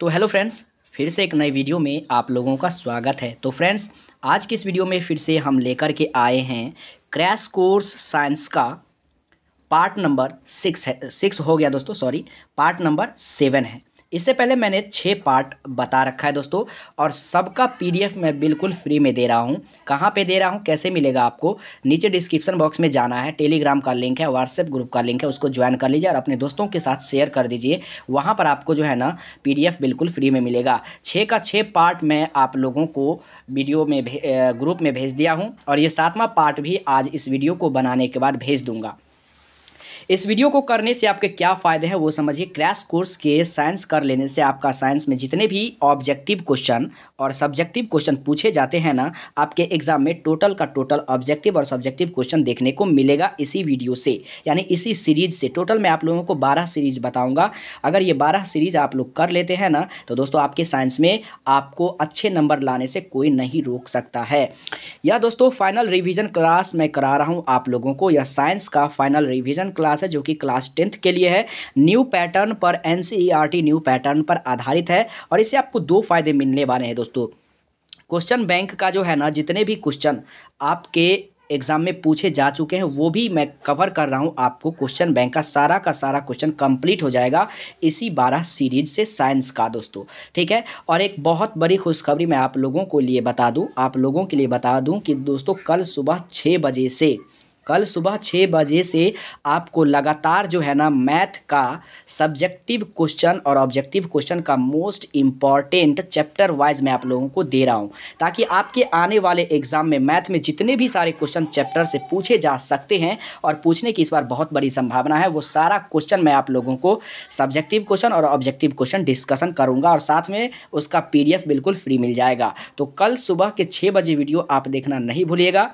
तो hello friends फिर से एक नए वीडियो में आप लोगों का स्वागत है तो फ्रेंड्स आज की इस वीडियो में फिर से हम लेकर के आए हैं क्रैश कोर्स साइंस का पार्ट नंबर सिक्स है सिक्स हो गया दोस्तों सॉरी पार्ट नंबर सेवन है इससे पहले मैंने छः पार्ट बता रखा है दोस्तों और सबका पीडीएफ मैं बिल्कुल फ्री में दे रहा हूँ कहाँ पे दे रहा हूँ कैसे मिलेगा आपको नीचे डिस्क्रिप्शन बॉक्स में जाना है टेलीग्राम का लिंक है व्हाट्सएप ग्रुप का लिंक है उसको ज्वाइन कर लीजिए और अपने दोस्तों के साथ शेयर कर दीजिए वहाँ पर आपको जो है ना पी बिल्कुल फ्री में मिलेगा छः का छः पार्ट मैं आप लोगों को वीडियो में ग्रुप में भेज दिया हूँ और ये सातवां पार्ट भी आज इस वीडियो को बनाने के बाद भेज दूँगा इस वीडियो को करने से आपके क्या फ़ायदे हैं वो समझिए क्रैश कोर्स के साइंस कर लेने से आपका साइंस में जितने भी ऑब्जेक्टिव क्वेश्चन और सब्जेक्टिव क्वेश्चन पूछे जाते हैं ना आपके एग्जाम में टोटल का टोटल ऑब्जेक्टिव और सब्जेक्टिव क्वेश्चन देखने को मिलेगा इसी वीडियो से यानी इसी सीरीज से टोटल मैं आप लोगों को बारह सीरीज बताऊँगा अगर ये बारह सीरीज आप लोग कर लेते हैं ना तो दोस्तों आपके साइंस में आपको अच्छे नंबर लाने से कोई नहीं रोक सकता है या दोस्तों फाइनल रिविजन क्लास मैं करा रहा हूँ आप लोगों को या साइंस का फाइनल रिविजन क्लास क्लास है जो कि क्लास टेंथ के लिए है न्यू पैटर्न पर एन न्यू पैटर्न पर आधारित है और इसे आपको दो फायदे मिलने वाले हैं दोस्तों क्वेश्चन बैंक का जो है ना जितने भी क्वेश्चन आपके एग्जाम में पूछे जा चुके हैं वो भी मैं कवर कर रहा हूँ आपको क्वेश्चन बैंक का सारा का सारा क्वेश्चन कंप्लीट हो जाएगा इसी बारह सीरीज से साइंस का दोस्तों ठीक है और एक बहुत बड़ी खुशखबरी मैं आप लोगों को लिए बता दूँ आप लोगों के लिए बता दूँ कि दोस्तों कल सुबह छः बजे से कल सुबह छः बजे से आपको लगातार जो है ना मैथ का सब्जेक्टिव क्वेश्चन और ऑब्जेक्टिव क्वेश्चन का मोस्ट इम्पॉर्टेंट चैप्टर वाइज मैं आप लोगों को दे रहा हूँ ताकि आपके आने वाले एग्जाम में मैथ में जितने भी सारे क्वेश्चन चैप्टर से पूछे जा सकते हैं और पूछने की इस बार बहुत बड़ी संभावना है वो सारा क्वेश्चन मैं आप लोगों को सब्जेक्टिव क्वेश्चन और ऑब्जेक्टिव क्वेश्चन डिस्कशन करूँगा और साथ में उसका पी बिल्कुल फ्री मिल जाएगा तो कल सुबह के छः बजे वीडियो आप देखना नहीं भूलिएगा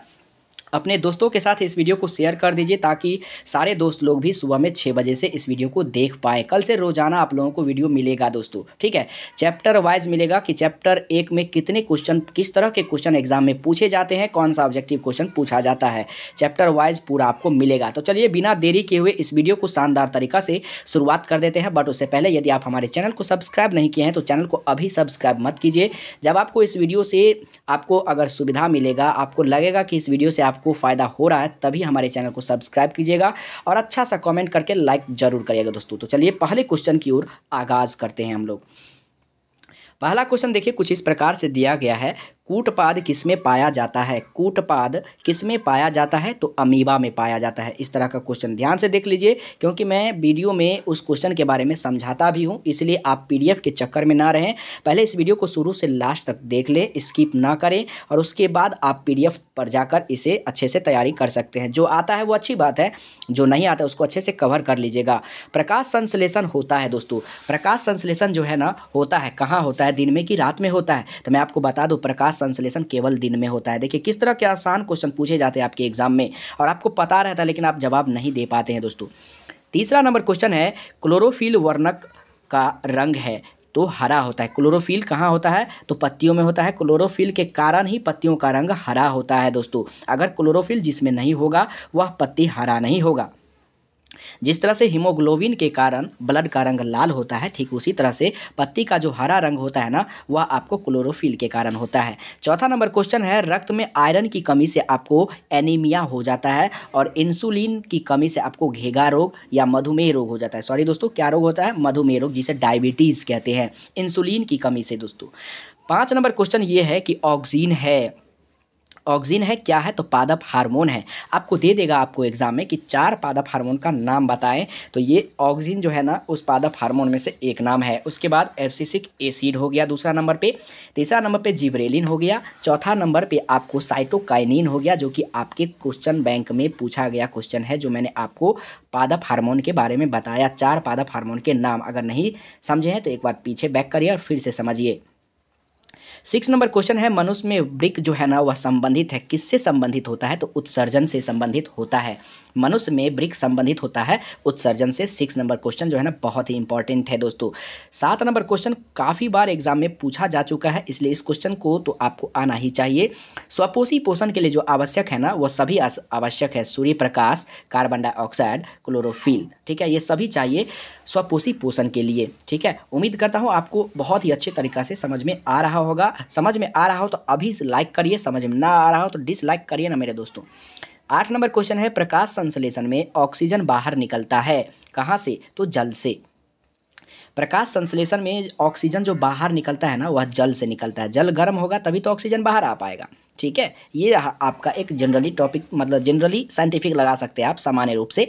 अपने दोस्तों के साथ इस वीडियो को शेयर कर दीजिए ताकि सारे दोस्त लोग भी सुबह में छः बजे से इस वीडियो को देख पाए कल से रोजाना आप लोगों को वीडियो मिलेगा दोस्तों ठीक है चैप्टर वाइज मिलेगा कि चैप्टर एक में कितने क्वेश्चन किस तरह के क्वेश्चन एग्जाम में पूछे जाते हैं कौन सा ऑब्जेक्टिव क्वेश्चन पूछा जाता है चैप्टर वाइज पूरा आपको मिलेगा तो चलिए बिना देरी किए हुए इस वीडियो को शानदार तरीका से शुरुआत कर देते हैं बट उससे पहले यदि आप हमारे चैनल को सब्सक्राइब नहीं किए हैं तो चैनल को अभी सब्सक्राइब मत कीजिए जब आपको इस वीडियो से आपको अगर सुविधा मिलेगा आपको लगेगा कि इस वीडियो से आपको आपको फ़ायदा हो रहा है तभी हमारे चैनल को सब्सक्राइब कीजिएगा और अच्छा सा कॉमेंट करके लाइक ज़रूर करिएगा दोस्तों तो चलिए पहले क्वेश्चन की ओर आगाज़ करते हैं हम लोग पहला क्वेश्चन देखिए कुछ इस प्रकार से दिया गया है कूटपाद किस में पाया जाता है कूटपाद किस में पाया जाता है तो अमीबा में पाया जाता है इस तरह का क्वेश्चन ध्यान से देख लीजिए क्योंकि मैं वीडियो में उस क्वेश्चन के बारे में समझाता भी हूँ इसलिए आप पीडीएफ के चक्कर में ना रहें पहले इस वीडियो को शुरू से लास्ट तक देख लें स्किप ना करें और उसके बाद आप पी पर जाकर इसे अच्छे से तैयारी कर सकते हैं जो आता है वो अच्छी बात है जो नहीं आता उसको अच्छे से कवर कर लीजिएगा प्रकाश संश्लेषण होता है दोस्तों प्रकाश संश्लेषण जो है ना होता है कहाँ होता है दिन में कि रात में होता है तो मैं आपको बता दूँ प्रकाश संश्लेषण केवल दिन में होता है देखिए किस तरह के आसान क्वेश्चन पूछे जाते हैं आपके एग्जाम में और आपको पता रहता है लेकिन आप जवाब नहीं दे पाते हैं दोस्तों तीसरा नंबर क्वेश्चन है क्लोरोफिल वर्णक का रंग है तो हरा होता है क्लोरोफिल कहाँ होता है तो पत्तियों में होता है क्लोरोफिल के कारण ही पत्तियों का रंग हरा होता है दोस्तों अगर क्लोरोफिल जिसमें नहीं होगा वह पत्ती हरा नहीं होगा जिस तरह से हीमोग्लोबिन के कारण ब्लड का रंग लाल होता है ठीक उसी तरह से पत्ती का जो हरा रंग होता है ना वह आपको क्लोरोफिल के कारण होता है चौथा नंबर क्वेश्चन है रक्त में आयरन की कमी से आपको एनीमिया हो जाता है और इंसुलिन की कमी से आपको घेगा रोग या मधुमेह रोग हो जाता है सॉरी दोस्तों क्या रोग होता है मधुमेह रोग जिसे डायबिटीज़ कहते हैं इंसुलिन की कमी से दोस्तों पाँच नंबर क्वेश्चन ये है कि ऑक्सीन है ऑक्सीन है क्या है तो पादप हार्मोन है आपको दे देगा आपको एग्जाम में कि चार पादप हार्मोन का नाम बताएं तो ये ऑक्सीन जो है ना उस पादप हार्मोन में से एक नाम है उसके बाद एफसीसिक एसिड हो गया दूसरा नंबर पे तीसरा नंबर पे जिब्रेलिन हो गया चौथा नंबर पे आपको साइटोकाइनिन हो गया जो कि आपके क्वेश्चन बैंक में पूछा गया क्वेश्चन है जो मैंने आपको पादप हार्मोन के बारे में बताया चार पादप हार्मोन के नाम अगर नहीं समझे हैं तो एक बार पीछे बैक करिए और फिर से समझिए सिक्स नंबर क्वेश्चन है मनुष्य में वृक जो है ना वह संबंधित है किससे संबंधित होता है तो उत्सर्जन से संबंधित होता है मनुष्य में वृक्ष संबंधित होता है उत्सर्जन से सिक्स नंबर क्वेश्चन जो है ना बहुत ही इंपॉर्टेंट है दोस्तों सात नंबर क्वेश्चन काफ़ी बार एग्जाम में पूछा जा चुका है इसलिए इस क्वेश्चन को तो आपको आना ही चाहिए स्वपोषी पोषण के लिए जो आवश्यक है ना वह सभी आवश्यक है सूर्य प्रकाश कार्बन डाइऑक्साइड क्लोरोफिल ठीक है ये सभी चाहिए स्वपोषी पोषण के लिए ठीक है उम्मीद करता हूँ आपको बहुत ही अच्छे तरीका से समझ में आ रहा होगा समझ में आ रहा हो तो अभी लाइक करिए समझ में ना आ रहा हो तो डिसलाइक करिए ना मेरे दोस्तों आठ नंबर क्वेश्चन है प्रकाश संश्लेषण में ऑक्सीजन बाहर निकलता है कहाँ से तो जल से प्रकाश संश्लेषण में ऑक्सीजन जो बाहर निकलता है ना वह जल से निकलता है जल गर्म होगा तभी तो ऑक्सीजन बाहर आ पाएगा ठीक है ये आपका एक जनरली टॉपिक मतलब जनरली साइंटिफिक लगा सकते हैं आप सामान्य रूप से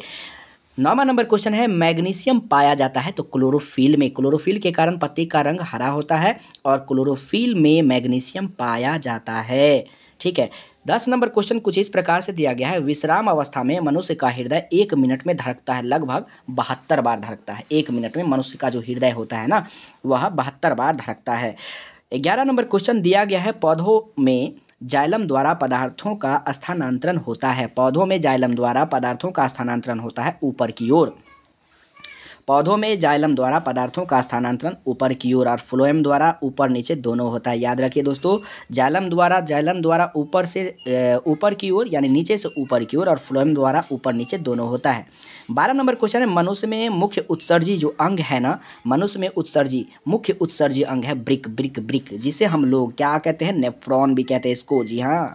नौवा नंबर क्वेश्चन है मैग्नीशियम पाया जाता है तो क्लोरोफिल में क्लोरोफिल के कारण पत्ती का रंग हरा होता है और क्लोरोफिल में मैग्नीशियम पाया जाता है ठीक है दस नंबर क्वेश्चन कुछ इस प्रकार से दिया गया है विश्राम अवस्था में मनुष्य का हृदय एक मिनट में धड़कता है लगभग बहत्तर बार धड़कता है एक मिनट में मनुष्य का जो हृदय होता है ना वह बहत्तर बार धड़कता है ग्यारह नंबर क्वेश्चन दिया गया है पौधों में जाइलम द्वारा पदार्थों का स्थानांतरण होता है पौधों में जाइलम द्वारा पदार्थों का स्थानांतरण होता है ऊपर की ओर पौधों में जाइलम द्वारा पदार्थों का स्थानांतरण ऊपर की ओर और फ्लोएम द्वारा ऊपर नीचे दोनों होता है याद रखिए दोस्तों जाइलम द्वारा जाइलम द्वारा ऊपर से ऊपर की ओर यानी नीचे से ऊपर की ओर और फ्लोएम द्वारा ऊपर नीचे दोनों होता है बारह नंबर क्वेश्चन है मनुष्य में मुख्य उत्सर्जी जो अंग है ना मनुष्य में उत्सर्जी मुख्य उत्सर्जी अंग है ब्रिक ब्रिक ब्रिक जिसे हम लोग क्या कहते हैं नेफ्रॉन भी कहते हैं इसको जी हाँ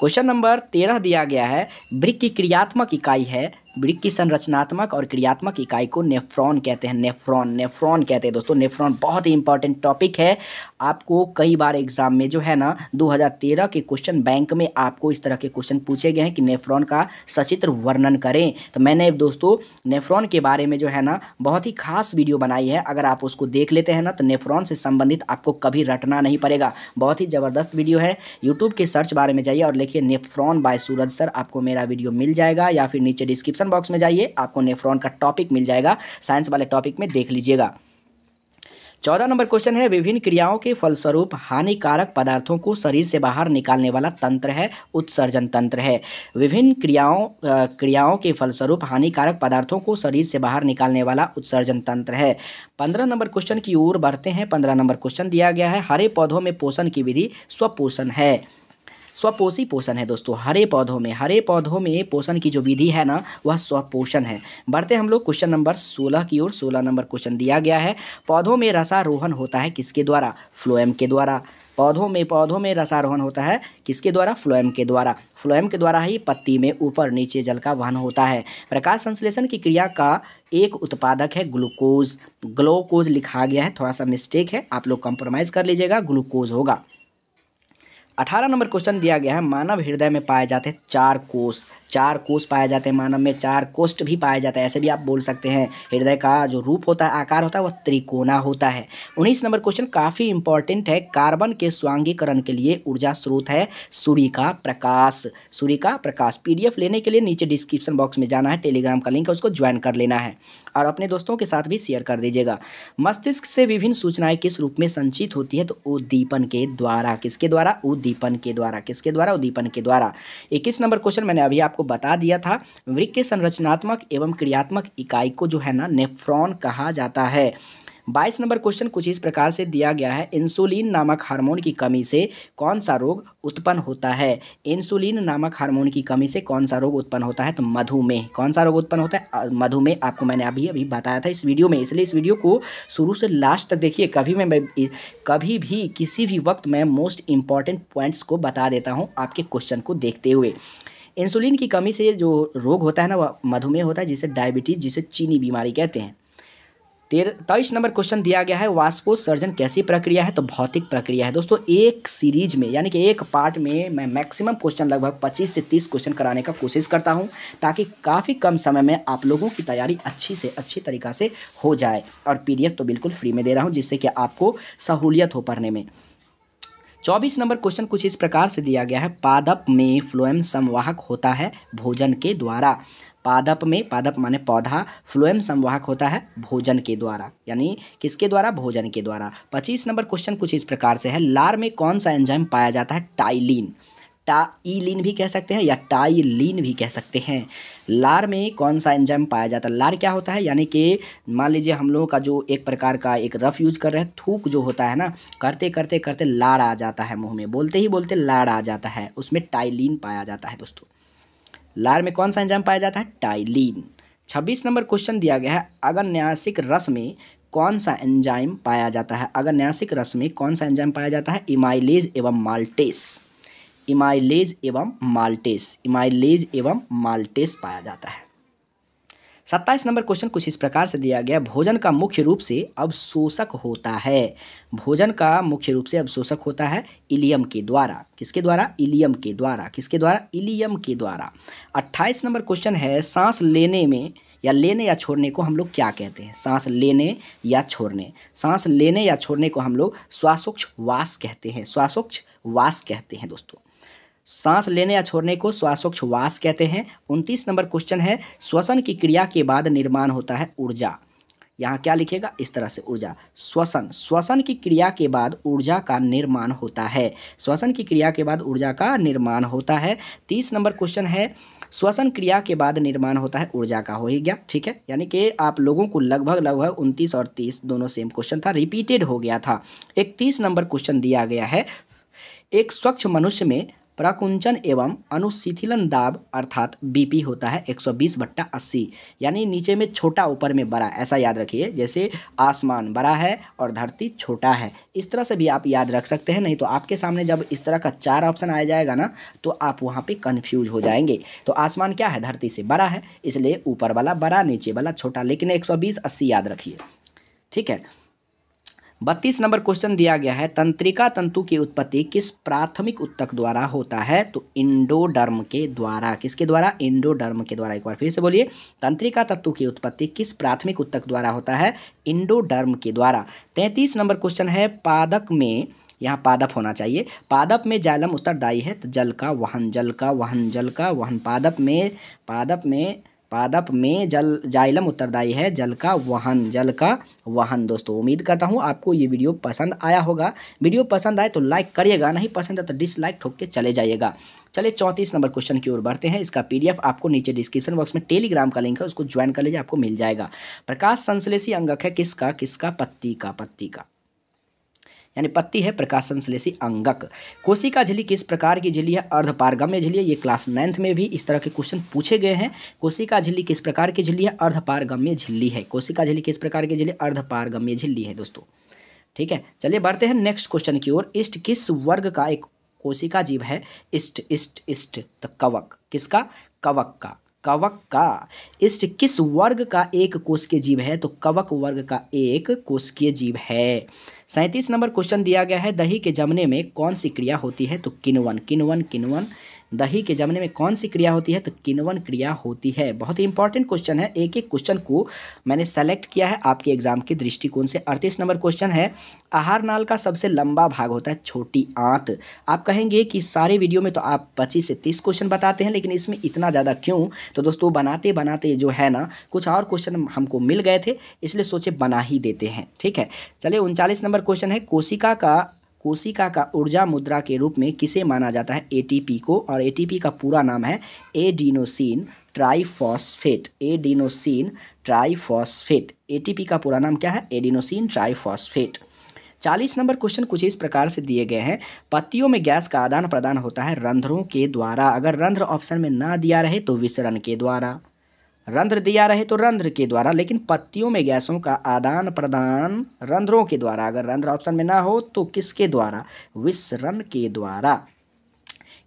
क्वेश्चन नंबर तेरह दिया गया है ब्रिक की क्रियात्मक इकाई है वृक्क की संरचनात्मक और क्रियात्मक इकाई को नेफ्रॉन कहते हैं नेफ्रॉन नेफ्रॉन कहते हैं दोस्तों नेफ्रॉन बहुत ही इंपॉर्टेंट टॉपिक है आपको कई बार एग्जाम में जो है ना 2013 के क्वेश्चन बैंक में आपको इस तरह के क्वेश्चन पूछे गए हैं कि नेफ्रॉन का सचित्र वर्णन करें तो मैंने दोस्तों नेफ्रॉन के बारे में जो है ना बहुत ही खास वीडियो बनाई है अगर आप उसको देख लेते हैं ना तो नेफ्रॉन से संबंधित आपको कभी रटना नहीं पड़ेगा बहुत ही ज़बरदस्त वीडियो है यूट्यूब के सर्च बारे में जाइए और लिखिए नेफ्रॉन बाय सूरज सर आपको मेरा वीडियो मिल जाएगा या फिर नीचे डिस्क्रिप्शन डिस्क्रिप्शन बॉक्स में जाइए आपको नेफ्रॉन का टॉपिक मिल जाएगा साइंस वाले टॉपिक में देख लीजिएगा चौदह नंबर क्वेश्चन है विभिन्न क्रियाओं के फलस्वरूप हानिकारक पदार्थों को शरीर से बाहर निकालने वाला तंत्र है उत्सर्जन तंत्र है विभिन्न क्रियाओं क्रियाओं के फलस्वरूप हानिकारक पदार्थों को शरीर से बाहर निकालने वाला उत्सर्जन तंत्र है पंद्रह नंबर क्वेश्चन की ओर बढ़ते हैं पंद्रह नंबर क्वेश्चन दिया गया है हरे पौधों में पोषण की विधि स्वपोषण है स्वपोषी पोषण है दोस्तों हरे पौधों में हरे पौधों में पोषण की जो विधि है ना वह स्वपोषण है बढ़ते हम लोग क्वेश्चन नंबर सोलह की ओर सोलह नंबर क्वेश्चन दिया गया है पौधों में रसारोहण होता है किसके द्वारा फ्लोएम के द्वारा पौधों में पौधों में रसारोहण होता है किसके द्वारा फ्लोएम के द्वारा फ्लोएम के द्वारा ही पत्ती में ऊपर नीचे जल का वहन होता है प्रकाश संश्लेषण की क्रिया का एक उत्पादक है ग्लूकोज ग्लूकोज लिखा गया है थोड़ा सा मिस्टेक है आप लोग कंप्रोमाइज़ कर लीजिएगा ग्लूकोज होगा अठारह नंबर क्वेश्चन दिया गया है मानव हृदय में पाए जाते हैं चार कोष चार कोष पाए जाते हैं मानव में चार कोष्ट भी पाया जाता है ऐसे भी आप बोल सकते हैं हृदय का जो रूप होता है आकार होता है वह त्रिकोणा होता है उन्नीस नंबर क्वेश्चन काफ़ी इंपॉर्टेंट है कार्बन के स्वांगीकरण के लिए ऊर्जा स्रोत है सूर्य का प्रकाश सूर्य का प्रकाश पी लेने के लिए नीचे डिस्क्रिप्शन बॉक्स में जाना है टेलीग्राम का लिंक है उसको ज्वाइन कर लेना है और अपने दोस्तों के साथ भी शेयर कर दीजिएगा मस्तिष्क से विभिन्न सूचनाएं किस रूप में संचित होती है तो उद्दीपन के द्वारा किसके द्वारा उद्दीपन के द्वारा किसके द्वारा उद्दीपन के द्वारा इक्कीस नंबर क्वेश्चन मैंने अभी आपको बता दिया था वृक के संरचनात्मक एवं क्रियात्मक इकाई को जो है ना नेफ्रॉन कहा जाता है बाईस नंबर क्वेश्चन कुछ इस प्रकार से दिया गया है इंसुलिन नामक हार्मोन की कमी से कौन सा रोग उत्पन्न होता है इंसुलिन नामक हार्मोन की कमी से कौन सा रोग उत्पन्न होता है तो मधुमेह कौन सा रोग उत्पन्न होता है मधुमेह आपको मैंने अभी अभी बताया था इस वीडियो में इसलिए इस वीडियो को शुरू से लास्ट तक देखिए कभी मैं कभी भी किसी भी वक्त मैं मोस्ट इंपॉर्टेंट पॉइंट्स को बता देता हूँ आपके क्वेश्चन को देखते हुए इंसुलिन की कमी से जो रोग होता है ना वह मधुमेह होता है जिसे डायबिटीज जिसे चीनी बीमारी कहते हैं तेरह तेईस नंबर क्वेश्चन दिया गया है वास्पोसर्जन कैसी प्रक्रिया है तो भौतिक प्रक्रिया है दोस्तों एक सीरीज में यानी कि एक पार्ट में मैं मैक्सिमम क्वेश्चन लगभग 25 से 30 क्वेश्चन कराने का कोशिश करता हूं ताकि काफ़ी कम समय में आप लोगों की तैयारी अच्छी से अच्छी तरीका से हो जाए और पीडीएफ तो बिल्कुल फ्री में दे रहा हूँ जिससे कि आपको सहूलियत हो पढ़ने में चौबीस नंबर क्वेश्चन कुछ इस प्रकार से दिया गया है पादप में फ्लोएम संवाहक होता है भोजन के द्वारा पादप में पादप माने पौधा फ्लोएम संवाहक होता है भोजन के द्वारा यानी किसके द्वारा भोजन के द्वारा पच्चीस नंबर क्वेश्चन कुछ इस प्रकार से है लार में कौन सा एंजाइम पाया जाता है टाइलिन टाइलिन भी कह सकते हैं या टाइलिन भी कह सकते हैं लार में कौन सा एंजाइम पाया जाता है लार क्या होता है यानी कि मान लीजिए हम लोगों का जो एक प्रकार का एक रफ यूज कर रहे हैं थूक जो होता है ना करते करते करते लार आ जाता है मुंह में बोलते ही बोलते लार आ जाता है उसमें टाइलिन पाया जाता है दोस्तों लार में कौन सा एंजाम पाया जाता है टाइलिन छब्बीस नंबर क्वेश्चन दिया गया है अगर न्यासिक रस में कौन सा एंजाइम पाया जाता है अगर न्यासिक रस में कौन सा एंजाइम पाया जाता है इमाइलेज एवं माल्टेस इमाइलेज एवं माल्टेस इमाइलेज एवं माल्टेस पाया जाता है सत्ताईस नंबर क्वेश्चन कुछ इस प्रकार से दिया गया भोजन का मुख्य रूप से अवशोषक होता है भोजन का मुख्य रूप से अवशोषक होता है इलियम के द्वारा किसके द्वारा इलियम के द्वारा किसके द्वारा इलियम के द्वारा अट्ठाईस नंबर क्वेश्चन है सांस लेने में या लेने या छोड़ने को हम लोग क्या कहते हैं सांस लेने या छोड़ने सांस लेने या छोड़ने को हम लोग श्वासोक्ष वास कहते हैं श्वासोक्ष वास कहते हैं दोस्तों सांस लेने या छोड़ने को श्वासोच्छ्वास कहते हैं उनतीस नंबर क्वेश्चन है श्वसन की क्रिया के बाद निर्माण होता है ऊर्जा यहाँ क्या लिखेगा इस तरह से ऊर्जा श्वसन श्वसन की क्रिया के बाद ऊर्जा का निर्माण होता है श्वसन की क्रिया के बाद ऊर्जा का निर्माण होता है तीस नंबर क्वेश्चन है श्वसन क्रिया के बाद निर्माण होता है ऊर्जा का हो ही गया ठीक है यानी कि आप लोगों को लगभग लगभग उनतीस और तीस दोनों सेम क्वेश्चन था रिपीटेड हो गया था एक नंबर क्वेश्चन दिया गया है एक स्वच्छ मनुष्य में प्रकुंचन एवं अनुशिथिलन दाब अर्थात बीपी होता है 120 बट्टा अस्सी यानी नीचे में छोटा ऊपर में बड़ा ऐसा याद रखिए जैसे आसमान बड़ा है और धरती छोटा है इस तरह से भी आप याद रख सकते हैं नहीं तो आपके सामने जब इस तरह का चार ऑप्शन आ जाएगा ना तो आप वहाँ पे कन्फ्यूज हो जाएंगे तो आसमान क्या है धरती से बड़ा है इसलिए ऊपर वाला बड़ा नीचे वाला छोटा लेकिन एक सौ याद रखिए ठीक है बत्तीस नंबर क्वेश्चन दिया गया है तंत्रिका तंतु की उत्पत्ति किस प्राथमिक उत्तक द्वारा होता है तो इंडोडर्म के द्वारा किसके द्वारा इंडोडर्म के द्वारा एक बार फिर से बोलिए तंत्रिका तंतु की उत्पत्ति किस प्राथमिक उत्तक द्वारा होता है इंडोडर्म के द्वारा तैंतीस नंबर क्वेश्चन है पादक में यहाँ पादप होना चाहिए पादप में जालम उत्तरदायी है तो जल का वहन जल का वहन जल का वहन पादप में पादप में पादप में जल जाइलम उत्तरदायी है जल का वहन जल का वहन दोस्तों उम्मीद करता हूँ आपको ये वीडियो पसंद आया होगा वीडियो पसंद आए तो लाइक करिएगा नहीं पसंद है तो डिसलाइक ठोक के चले जाइएगा चलिए चौंतीस नंबर क्वेश्चन की ओर बढ़ते हैं इसका पीडीएफ आपको नीचे डिस्क्रिप्शन बॉक्स में टेलीग्राम का लिंक है उसको ज्वाइन कर लीजिए आपको मिल जाएगा प्रकाश संश्लेषी अंगक है किसका किसका पत्ती का पत्ती का यानी पत्ती है प्रकाश संश्लेषी अंगक कोशिका झिली किस प्रकार की झिली है अर्धपारगम्य झिली है ये क्लास नाइन्थ में भी इस तरह के क्वेश्चन पूछे गए हैं कोशिका झिली किस प्रकार की झिली है अर्धपारगम्य झिल्ली है कोशिका झिली किस प्रकार की झिल्ली अर्धपारगम्य झिल्ली है दोस्तों ठीक है चलिए बढ़ते हैं नेक्स्ट क्वेश्चन की ओर इष्ट किस वर्ग का एक कोशिका जीव है इष्ट इष्ट इष्ट कवक किसका कवक का कवक का इष्ट किस वर्ग का एक कोशिकीय जीव है तो कवक वर्ग का एक कोशिकीय जीव है सैंतीस नंबर क्वेश्चन दिया गया है दही के जमने में कौन सी क्रिया होती है तो किनवन किनवन किनवन दही के जमने में कौन सी क्रिया होती है तो किनवन क्रिया होती है बहुत ही इंपॉर्टेंट क्वेश्चन है एक एक क्वेश्चन को मैंने सेलेक्ट किया है आपके एग्जाम के दृष्टिकोण से अड़तीस नंबर क्वेश्चन है आहार नाल का सबसे लंबा भाग होता है छोटी आंत आप कहेंगे कि सारे वीडियो में तो आप पच्चीस से तीस क्वेश्चन बताते हैं लेकिन इसमें इतना ज़्यादा क्यों तो दोस्तों बनाते बनाते जो है ना कुछ और क्वेश्चन हमको मिल गए थे इसलिए सोचे बना ही देते हैं ठीक है चलिए उनचालीस नंबर क्वेश्चन है कोशिका का कोशिका का ऊर्जा मुद्रा के रूप में किसे माना जाता है एटीपी को और एटीपी का पूरा नाम है adenosine triphosphate adenosine triphosphate ATP का पूरा नाम क्या है एडिनोसिन ट्राइफॉस्फेट चालीस नंबर क्वेश्चन कुछ इस प्रकार से दिए गए हैं पत्तियों में गैस का आदान प्रदान होता है रंध्रों के द्वारा अगर रंध्र ऑप्शन में ना दिया रहे तो विसरण के द्वारा रंध्र दिया रहे तो रंध्र के द्वारा लेकिन पत्तियों में गैसों का आदान प्रदान रंध्रों के द्वारा अगर रंध्र ऑप्शन में ना हो तो किसके द्वारा विसरण के द्वारा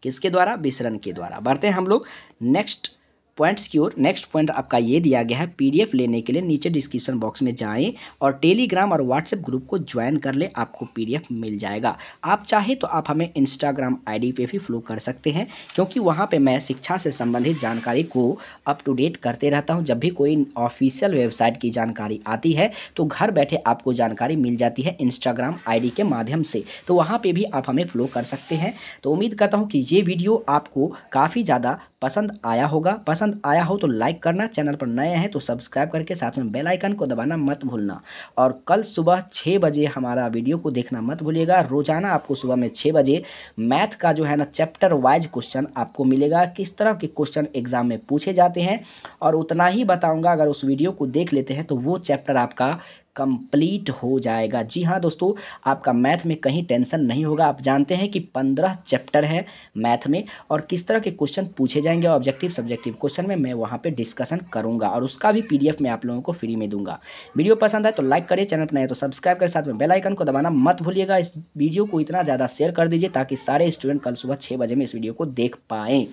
किसके द्वारा विसरण के द्वारा बढ़ते हैं हम लोग नेक्स्ट पॉइंट्स की ओर नेक्स्ट पॉइंट आपका ये दिया गया है पीडीएफ लेने के लिए नीचे डिस्क्रिप्शन बॉक्स में जाएं और टेलीग्राम और व्हाट्सएप ग्रुप को ज्वाइन कर ले आपको पीडीएफ मिल जाएगा आप चाहे तो आप हमें इंस्टाग्राम आईडी पे भी फॉलो कर सकते हैं क्योंकि वहाँ पर मैं शिक्षा से संबंधित जानकारी को अप टू डेट करते रहता हूँ जब भी कोई ऑफिशियल वेबसाइट की जानकारी आती है तो घर बैठे आपको जानकारी मिल जाती है इंस्टाग्राम आई के माध्यम से तो वहाँ पर भी आप हमें फॉलो कर सकते हैं तो उम्मीद करता हूँ कि ये वीडियो आपको काफ़ी ज़्यादा पसंद आया होगा पसंद पसंद आया हो तो लाइक करना चैनल पर नए हैं तो सब्सक्राइब करके साथ में बेल आइकन को दबाना मत भूलना और कल सुबह छः बजे हमारा वीडियो को देखना मत भूलिएगा रोजाना आपको सुबह में छः बजे मैथ का जो है ना चैप्टर वाइज क्वेश्चन आपको मिलेगा किस तरह के क्वेश्चन एग्जाम में पूछे जाते हैं और उतना ही बताऊँगा अगर उस वीडियो को देख लेते हैं तो वो चैप्टर आपका कंप्लीट हो जाएगा जी हाँ दोस्तों आपका मैथ में कहीं टेंशन नहीं होगा आप जानते हैं कि पंद्रह चैप्टर है मैथ में और किस तरह के क्वेश्चन पूछे जाएंगे ऑब्जेक्टिव सब्जेक्टिव क्वेश्चन में मैं वहाँ पे डिस्कशन करूँगा और उसका भी पीडीएफ मैं आप लोगों को फ्री में दूंगा वीडियो पसंद आए तो लाइक करिए चैनल पर नए तो सब्सक्राइब करें साथ में बेलाइकन को दबाना मत भूलिएगा इस वीडियो को इतना ज़्यादा शेयर कर दीजिए ताकि सारे स्टूडेंट कल सुबह छः बजे में इस वीडियो को देख पाएँ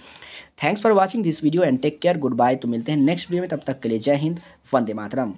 thanks for watching this video and take care goodbye तो मिलते हैं नेक्स्ट वीडियो में तब तक के लिए जय हिंद वंदे मातरम